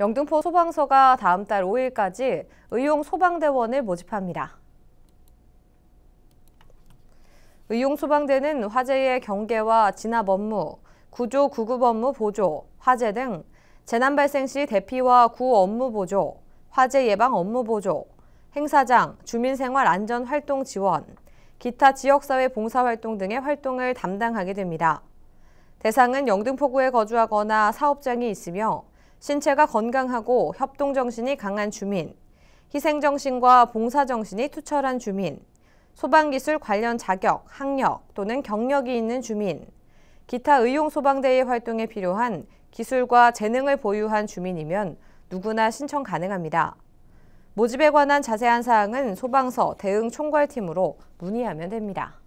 영등포 소방서가 다음 달 5일까지 의용 소방대원을 모집합니다. 의용 소방대는 화재의 경계와 진압 업무, 구조 구급 업무 보조, 화재 등 재난 발생 시 대피와 구 업무 보조, 화재 예방 업무 보조, 행사장, 주민생활 안전 활동 지원, 기타 지역사회 봉사활동 등의 활동을 담당하게 됩니다. 대상은 영등포구에 거주하거나 사업장이 있으며 신체가 건강하고 협동정신이 강한 주민, 희생정신과 봉사정신이 투철한 주민, 소방기술 관련 자격, 학력 또는 경력이 있는 주민, 기타 의용소방대의 활동에 필요한 기술과 재능을 보유한 주민이면 누구나 신청 가능합니다. 모집에 관한 자세한 사항은 소방서 대응 총괄팀으로 문의하면 됩니다.